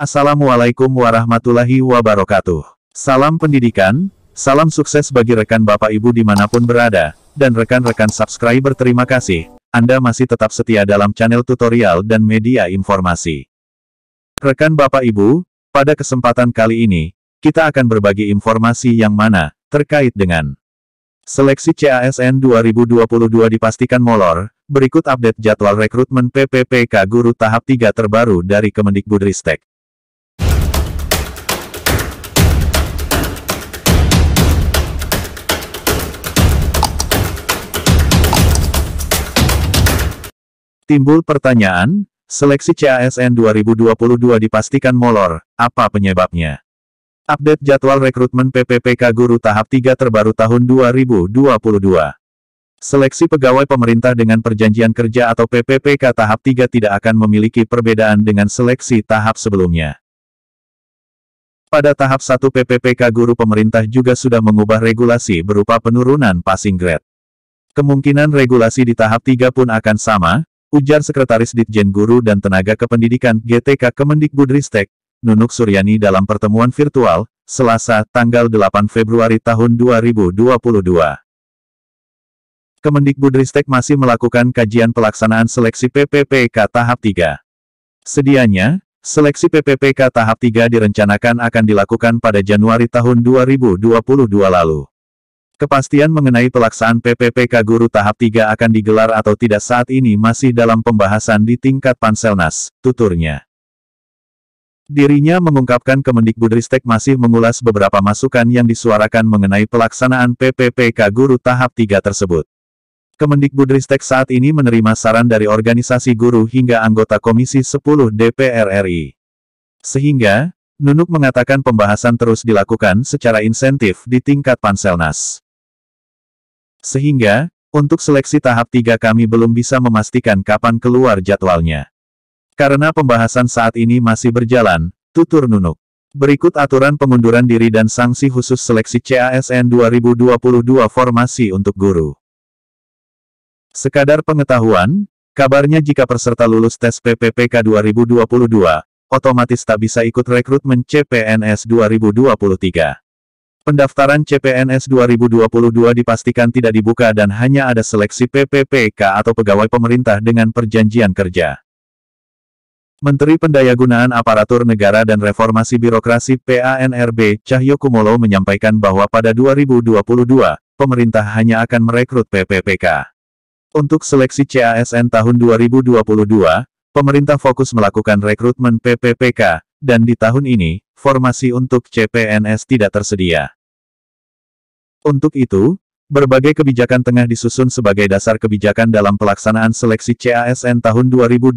Assalamualaikum warahmatullahi wabarakatuh. Salam pendidikan, salam sukses bagi rekan Bapak Ibu dimanapun berada, dan rekan-rekan subscriber terima kasih. Anda masih tetap setia dalam channel tutorial dan media informasi. Rekan Bapak Ibu, pada kesempatan kali ini, kita akan berbagi informasi yang mana, terkait dengan Seleksi CASN 2022 dipastikan molor, berikut update jadwal rekrutmen PPPK Guru tahap 3 terbaru dari Kemendikbudristek. Timbul pertanyaan, seleksi CASN 2022 dipastikan molor, apa penyebabnya? Update jadwal rekrutmen PPPK Guru tahap 3 terbaru tahun 2022. Seleksi pegawai pemerintah dengan perjanjian kerja atau PPPK tahap 3 tidak akan memiliki perbedaan dengan seleksi tahap sebelumnya. Pada tahap 1 PPPK Guru pemerintah juga sudah mengubah regulasi berupa penurunan passing grade. Kemungkinan regulasi di tahap 3 pun akan sama, ujar Sekretaris Ditjen Guru dan Tenaga Kependidikan GTK Kemendikbudristek, Nunuk Suryani dalam pertemuan virtual, Selasa, tanggal 8 Februari tahun 2022. Kemendikbudristek masih melakukan kajian pelaksanaan seleksi PPPK tahap 3. Sedianya, seleksi PPPK tahap 3 direncanakan akan dilakukan pada Januari tahun 2022 lalu. Kepastian mengenai pelaksanaan PPPK Guru tahap 3 akan digelar atau tidak saat ini masih dalam pembahasan di tingkat Panselnas, tuturnya. Dirinya mengungkapkan Kemendikbudristek masih mengulas beberapa masukan yang disuarakan mengenai pelaksanaan PPPK Guru tahap 3 tersebut. Kemendikbudristek saat ini menerima saran dari organisasi guru hingga anggota Komisi 10 DPR RI. Sehingga, Nunuk mengatakan pembahasan terus dilakukan secara insentif di tingkat Panselnas. Sehingga, untuk seleksi tahap 3 kami belum bisa memastikan kapan keluar jadwalnya. Karena pembahasan saat ini masih berjalan, tutur Nunuk. Berikut aturan pengunduran diri dan sanksi khusus seleksi CASN 2022 formasi untuk guru. Sekadar pengetahuan, kabarnya jika peserta lulus tes PPPK 2022, otomatis tak bisa ikut rekrutmen CPNS 2023. Pendaftaran CPNS 2022 dipastikan tidak dibuka dan hanya ada seleksi PPPK atau pegawai pemerintah dengan perjanjian kerja. Menteri Pendayagunaan Aparatur Negara dan Reformasi Birokrasi PANRB, Cahyo Kumolo menyampaikan bahwa pada 2022, pemerintah hanya akan merekrut PPPK. Untuk seleksi CASN tahun 2022, pemerintah fokus melakukan rekrutmen PPPK, dan di tahun ini, formasi untuk CPNS tidak tersedia. Untuk itu, berbagai kebijakan tengah disusun sebagai dasar kebijakan dalam pelaksanaan seleksi CASN tahun 2022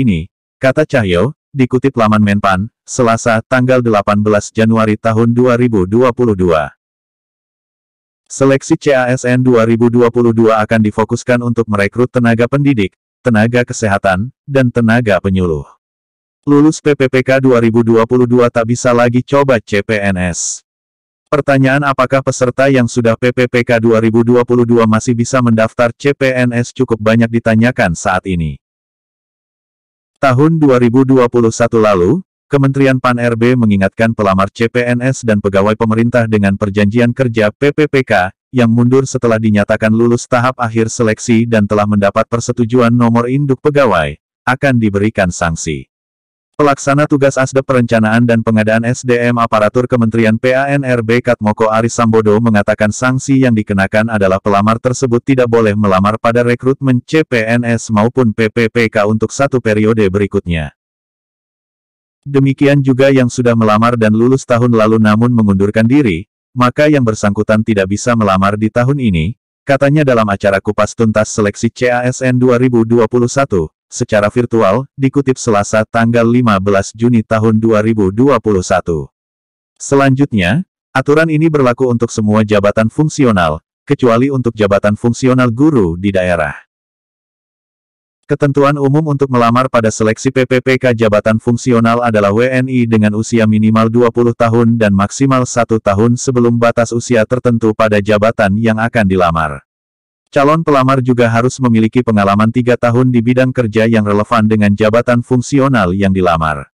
ini, kata Cahyo, dikutip laman Menpan, Selasa, tanggal 18 Januari tahun 2022. Seleksi CASN 2022 akan difokuskan untuk merekrut tenaga pendidik, tenaga kesehatan, dan tenaga penyuluh. Lulus PPPK 2022 tak bisa lagi coba CPNS. Pertanyaan apakah peserta yang sudah PPPK 2022 masih bisa mendaftar CPNS cukup banyak ditanyakan saat ini. Tahun 2021 lalu, Kementerian Pan-RB mengingatkan pelamar CPNS dan pegawai pemerintah dengan perjanjian kerja PPPK, yang mundur setelah dinyatakan lulus tahap akhir seleksi dan telah mendapat persetujuan nomor induk pegawai, akan diberikan sanksi. Pelaksana tugas ASDEP Perencanaan dan Pengadaan SDM Aparatur Kementerian PANRB Katmoko Aris Sambodo mengatakan sanksi yang dikenakan adalah pelamar tersebut tidak boleh melamar pada rekrutmen CPNS maupun PPPK untuk satu periode berikutnya. Demikian juga yang sudah melamar dan lulus tahun lalu namun mengundurkan diri, maka yang bersangkutan tidak bisa melamar di tahun ini, katanya dalam acara Kupas Tuntas Seleksi CASN 2021, secara virtual, dikutip Selasa tanggal 15 Juni tahun 2021. Selanjutnya, aturan ini berlaku untuk semua jabatan fungsional, kecuali untuk jabatan fungsional guru di daerah. Ketentuan umum untuk melamar pada seleksi PPPK jabatan fungsional adalah WNI dengan usia minimal 20 tahun dan maksimal 1 tahun sebelum batas usia tertentu pada jabatan yang akan dilamar. Calon pelamar juga harus memiliki pengalaman tiga tahun di bidang kerja yang relevan dengan jabatan fungsional yang dilamar.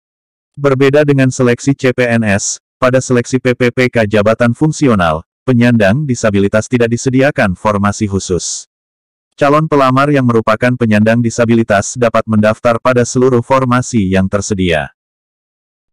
Berbeda dengan seleksi CPNS, pada seleksi PPPK jabatan fungsional, penyandang disabilitas tidak disediakan formasi khusus. Calon pelamar yang merupakan penyandang disabilitas dapat mendaftar pada seluruh formasi yang tersedia.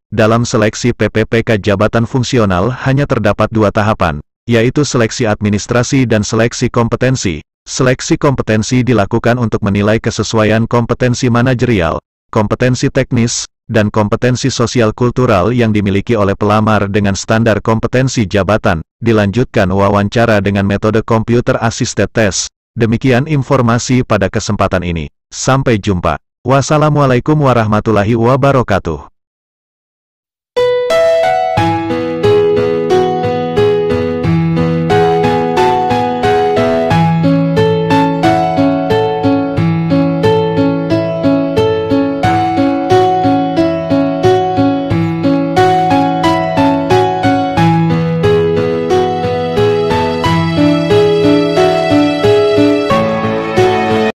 Dalam seleksi PPPK jabatan fungsional hanya terdapat dua tahapan, yaitu seleksi administrasi dan seleksi kompetensi, Seleksi kompetensi dilakukan untuk menilai kesesuaian kompetensi manajerial, kompetensi teknis, dan kompetensi sosial kultural yang dimiliki oleh pelamar dengan standar kompetensi jabatan, dilanjutkan wawancara dengan metode computer assisted test. Demikian informasi pada kesempatan ini. Sampai jumpa. Wassalamualaikum warahmatullahi wabarakatuh.